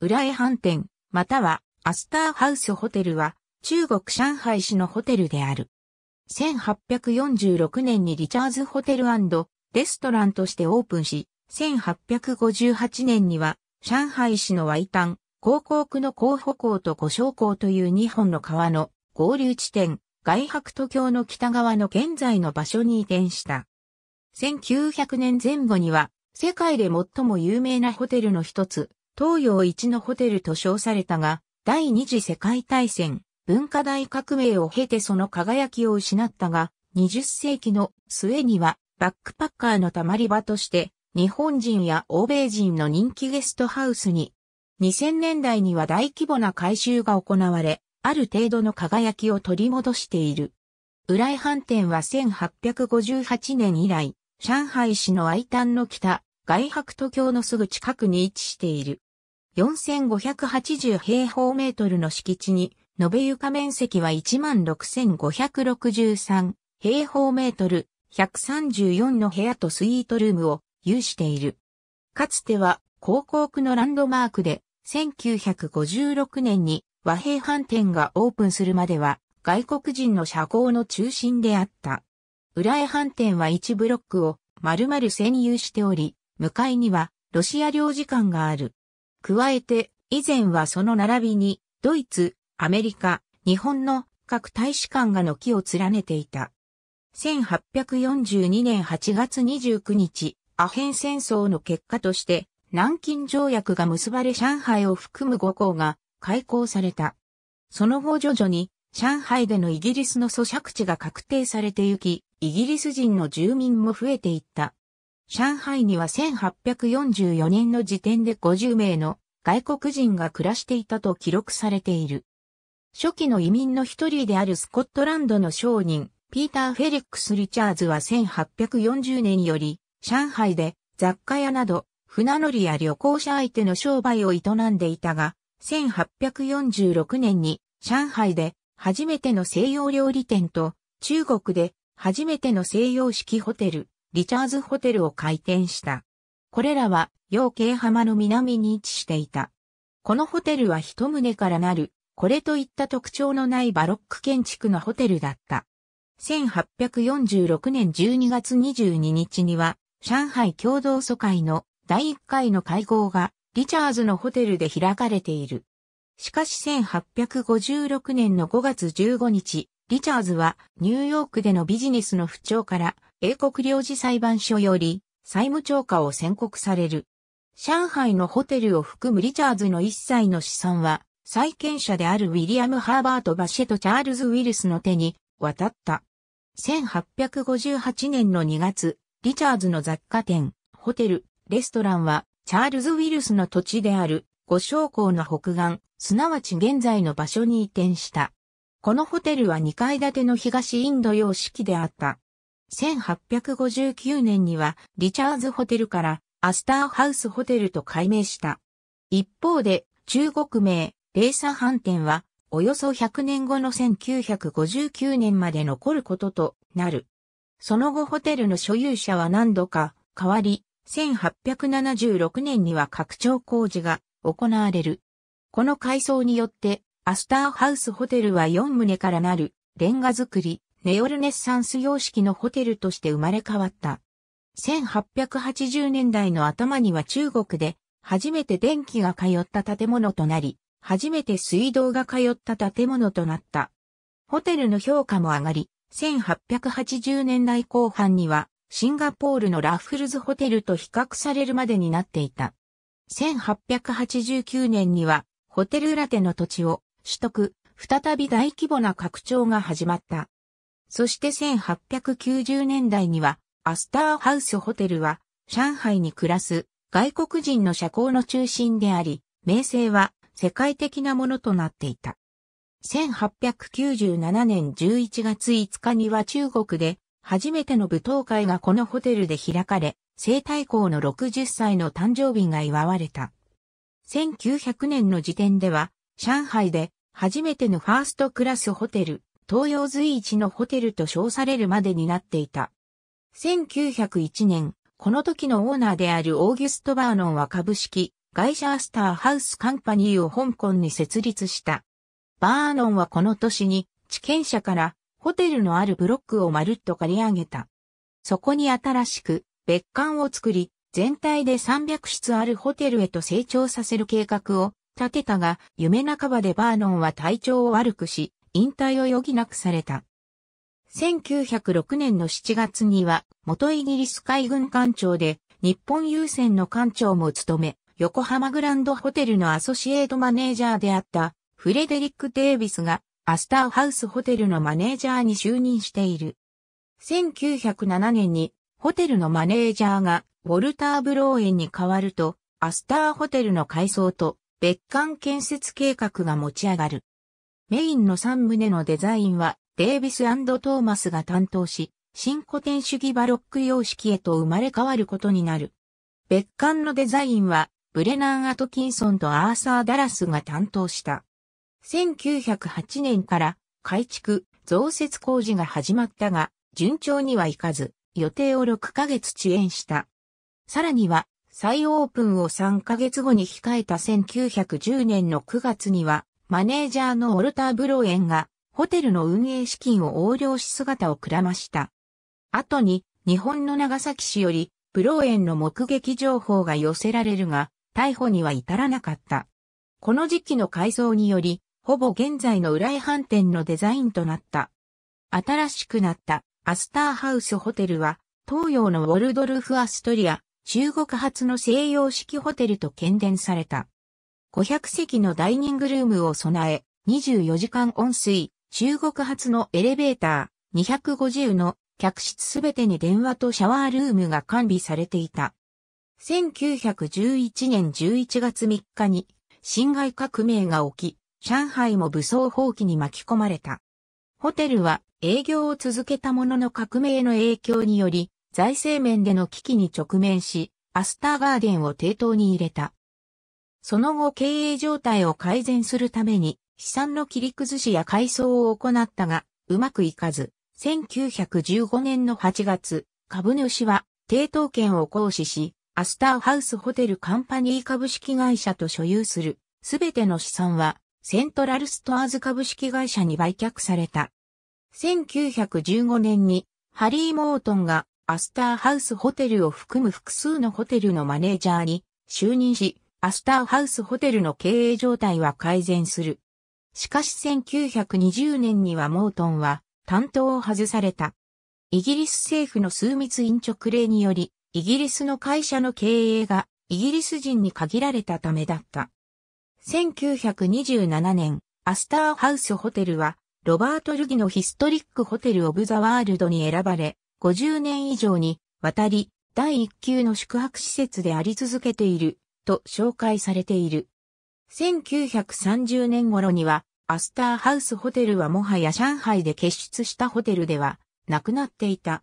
浦江飯店、またはアスターハウスホテルは中国上海市のホテルである。1846年にリチャーズホテルレストランとしてオープンし、1858年には上海市のワイタン、広告区の広北港と五小港という2本の川の合流地点、外白都橋の北側の現在の場所に移転した。1900年前後には世界で最も有名なホテルの一つ、東洋一のホテルと称されたが、第二次世界大戦、文化大革命を経てその輝きを失ったが、20世紀の末にはバックパッカーのたまり場として、日本人や欧米人の人気ゲストハウスに、2000年代には大規模な改修が行われ、ある程度の輝きを取り戻している。浦井飯店は1858年以来、上海市の愛端の北、外白都京のすぐ近くに位置している。4580平方メートルの敷地に、延べ床面積は16,563平方メートル、134の部屋とスイートルームを有している。かつては、広告区のランドマークで、1956年に和平飯店がオープンするまでは、外国人の社交の中心であった。浦江飯店は1ブロックを丸々占有しており、向かいにはロシア領事館がある。加えて、以前はその並びに、ドイツ、アメリカ、日本の各大使館が軒を連ねていた。1842年8月29日、アヘン戦争の結果として、南京条約が結ばれ上海を含む5校が開港された。その後徐々に上海でのイギリスの租借地が確定されてゆき、イギリス人の住民も増えていった。上海には1844年の時点で50名の外国人が暮らしていたと記録されている。初期の移民の一人であるスコットランドの商人、ピーター・フェリックス・リチャーズは1840年より、上海で雑貨屋など、船乗りや旅行者相手の商売を営んでいたが、1846年に上海で初めての西洋料理店と中国で初めての西洋式ホテル、リチャーズホテルを開店した。これらは、洋慶浜の南に位置していた。このホテルは一棟からなる、これといった特徴のないバロック建築のホテルだった。1846年12月22日には、上海共同疎開の第1回の会合が、リチャーズのホテルで開かれている。しかし1856年の5月15日、リチャーズはニューヨークでのビジネスの不調から英国領事裁判所より、債務超過を宣告される。上海のホテルを含むリチャーズの一切の資産は、債権者であるウィリアム・ハーバート・バシェとチャールズ・ウィルスの手に渡った。1858年の2月、リチャーズの雑貨店、ホテル、レストランは、チャールズ・ウィルスの土地である、五商港の北岸、すなわち現在の場所に移転した。このホテルは2階建ての東インド様式であった。1859年にはリチャーズホテルからアスターハウスホテルと改名した。一方で中国名、レーサー飯店はおよそ100年後の1959年まで残ることとなる。その後ホテルの所有者は何度か変わり、1876年には拡張工事が行われる。この改装によって、アスターハウスホテルは4棟からなるレンガ造り、ネオルネッサンス様式のホテルとして生まれ変わった。1880年代の頭には中国で初めて電気が通った建物となり、初めて水道が通った建物となった。ホテルの評価も上がり、1880年代後半にはシンガポールのラッフルズホテルと比較されるまでになっていた。1889年にはホテル裏手の土地を取得、再び大規模な拡張が始まった。そして1890年代には、アスターハウスホテルは、上海に暮らす外国人の社交の中心であり、名声は世界的なものとなっていた。1897年11月5日には中国で初めての舞踏会がこのホテルで開かれ、生太后の60歳の誕生日が祝われた。1900年の時点では、上海で初めてのファーストクラスホテル、東洋随一のホテルと称されるまでになっていた。1901年、この時のオーナーであるオーギュスト・バーノンは株式、ガイシャースターハウスカンパニーを香港に設立した。バーノンはこの年に、地権者からホテルのあるブロックをまるっと借り上げた。そこに新しく別館を作り、全体で300室あるホテルへと成長させる計画を立てたが、夢半ばでバーノンは体調を悪くし、引退を余儀なくされた。1906年の7月には、元イギリス海軍艦長で、日本郵船の艦長も務め、横浜グランドホテルのアソシエイトマネージャーであったフレデリック・デービスがアスターハウスホテルのマネージャーに就任している。1907年にホテルのマネージャーがウォルター・ブローエンに代わるとアスターホテルの改装と別館建設計画が持ち上がる。メインの3棟のデザインはデイビストーマスが担当し、新古典主義バロック様式へと生まれ変わることになる。別館のデザインはブレナン・アトキンソンとアーサー・ダラスが担当した。1908年から改築、増設工事が始まったが、順調にはいかず、予定を6ヶ月遅延した。さらには、再オープンを3ヶ月後に控えた1910年の9月には、マネージャーのウォルター・ブロエンが、ホテルの運営資金を横領し姿をくらました。後に、日本の長崎市より、ブロエンの目撃情報が寄せられるが、逮捕には至らなかった。この時期の改造により、ほぼ現在の浦江飯店のデザインとなった。新しくなったアスターハウスホテルは、東洋のウォルドルフ・アストリア、中国発の西洋式ホテルと喧伝された。500席のダイニングルームを備え、24時間温水、中国発のエレベーター、250の客室すべてに電話とシャワールームが完備されていた。1911年11月3日に、侵害革命が起き、上海も武装放棄に巻き込まれた。ホテルは営業を続けたものの革命の影響により、財政面での危機に直面し、アスターガーデンを抵当に入れた。その後経営状態を改善するために資産の切り崩しや改装を行ったが、うまくいかず、1915年の8月、株主は抵当権を行使し、アスターハウスホテルカンパニー株式会社と所有するすべての資産はセントラルストアーズ株式会社に売却された。1915年にハリー・モートンがアスターハウスホテルを含む複数のホテルのマネージャーに就任し、アスターハウスホテルの経営状態は改善する。しかし1920年にはモートンは担当を外された。イギリス政府の数密院直令により、イギリスの会社の経営がイギリス人に限られたためだった。1927年、アスターハウスホテルは、ロバート・ルギのヒストリック・ホテル・オブ・ザ・ワールドに選ばれ、50年以上にわたり、第1級の宿泊施設であり続けていると紹介されている。1930年頃には、アスターハウスホテルはもはや上海で結出したホテルではなくなっていた。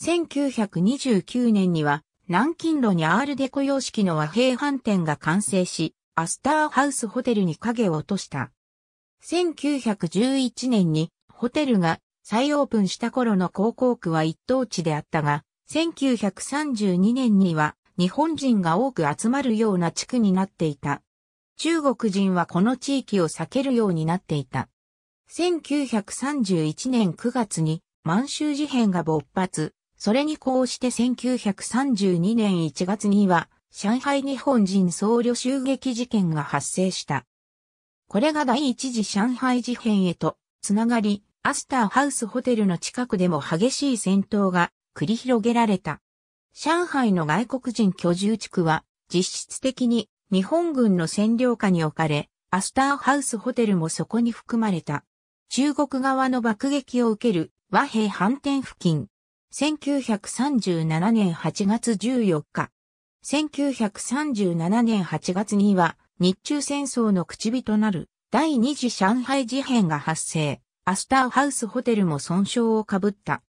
1929年には、南京路にアールデコ様式の和平飯店が完成し、アスターハウスホテルに影を落とした。1911年にホテルが再オープンした頃の高校区は一等地であったが、1932年には日本人が多く集まるような地区になっていた。中国人はこの地域を避けるようになっていた。1931年9月に満州事変が勃発、それにこうして1932年1月には上海日本人僧侶襲撃事件が発生した。これが第一次上海事変へとつながり、アスターハウスホテルの近くでも激しい戦闘が繰り広げられた。上海の外国人居住地区は実質的に日本軍の占領下に置かれ、アスターハウスホテルもそこに含まれた。中国側の爆撃を受ける和平反転付近。1937年8月14日。1937年8月には日中戦争の口火となる第二次上海事変が発生。アスターハウスホテルも損傷をかぶった。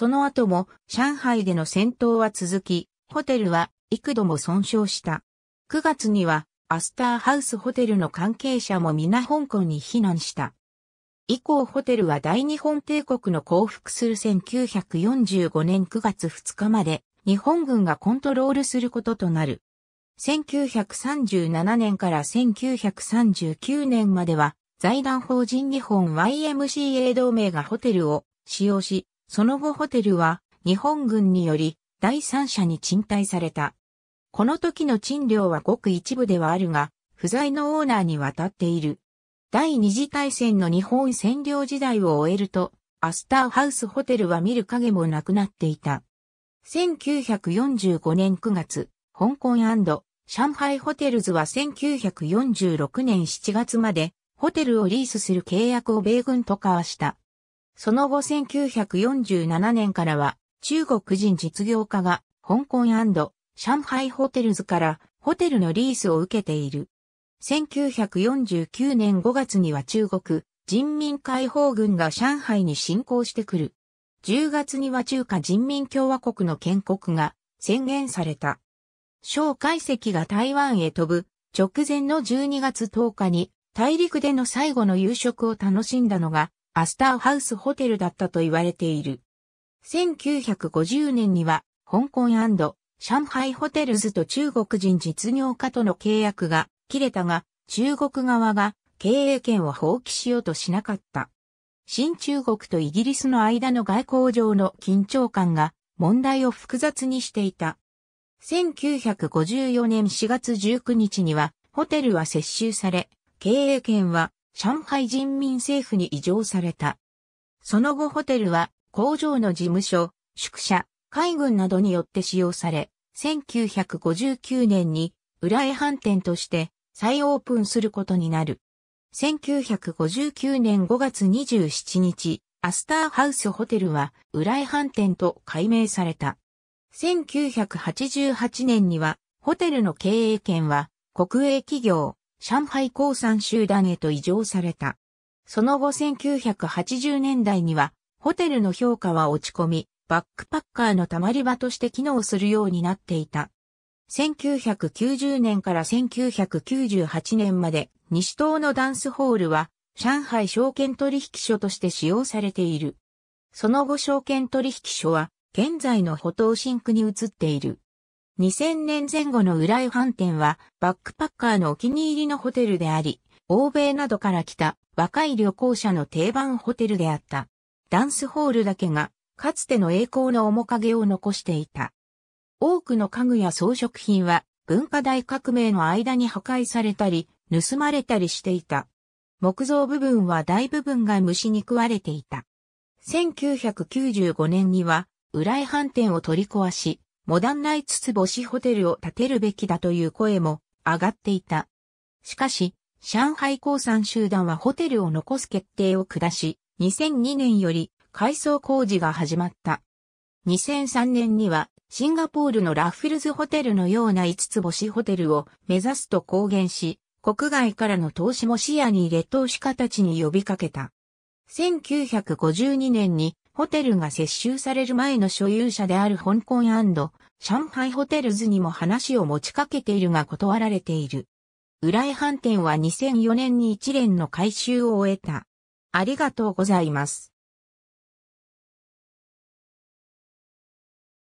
その後も上海での戦闘は続き、ホテルは幾度も損傷した。9月にはアスターハウスホテルの関係者も皆香港に避難した。以降ホテルは大日本帝国の降伏する1945年9月2日まで日本軍がコントロールすることとなる。1937年から1939年までは財団法人日本 YMCA 同盟がホテルを使用し、その後ホテルは日本軍により第三者に賃貸された。この時の賃料はごく一部ではあるが、不在のオーナーに渡っている。第二次大戦の日本占領時代を終えると、アスターハウスホテルは見る影もなくなっていた。1945年9月、香港上海ホテルズは1946年7月までホテルをリースする契約を米軍と交わした。その後1947年からは中国人実業家が香港上海ホテルズからホテルのリースを受けている。1949年5月には中国人民解放軍が上海に侵攻してくる。10月には中華人民共和国の建国が宣言された。蒋介石が台湾へ飛ぶ直前の12月10日に大陸での最後の夕食を楽しんだのがアスターハウスホテルだったと言われている。1950年には、香港上海ホテルズと中国人実業家との契約が切れたが、中国側が経営権を放棄しようとしなかった。新中国とイギリスの間の外交上の緊張感が問題を複雑にしていた。1954年4月19日にはホテルは接収され、経営権は上海人民政府に移譲された。その後ホテルは工場の事務所、宿舎、海軍などによって使用され、1959年に浦江飯店として再オープンすることになる。1959年5月27日、アスターハウスホテルは浦江飯店と改名された。1988年にはホテルの経営権は国営企業上海鉱山集団へと移譲された。その後1980年代には、ホテルの評価は落ち込み、バックパッカーの溜まり場として機能するようになっていた。1990年から1998年まで西東のダンスホールは上海証券取引所として使用されている。その後証券取引所は現在の歩東新区に移っている。2000年前後の浦井飯店はバックパッカーのお気に入りのホテルであり、欧米などから来た若い旅行者の定番ホテルであった。ダンスホールだけがかつての栄光の面影を残していた。多くの家具や装飾品は文化大革命の間に破壊されたり、盗まれたりしていた。木造部分は大部分が虫に食われていた。1995年には、浦井飯店を取り壊し、モダンナイツツ星ホテルを建てるべきだという声も上がっていた。しかし、上海鉱山集団はホテルを残す決定を下し、2002年より改装工事が始まった。2003年にはシンガポールのラッフルズホテルのような5つ星ホテルを目指すと公言し、国外からの投資も視野に入れ投資家たちに呼びかけた。1952年にホテルが接収される前の所有者である香港上海ホテルズにも話を持ちかけているが断られている。浦江飯店は2004年に一連の改修を終えた。ありがとうございます。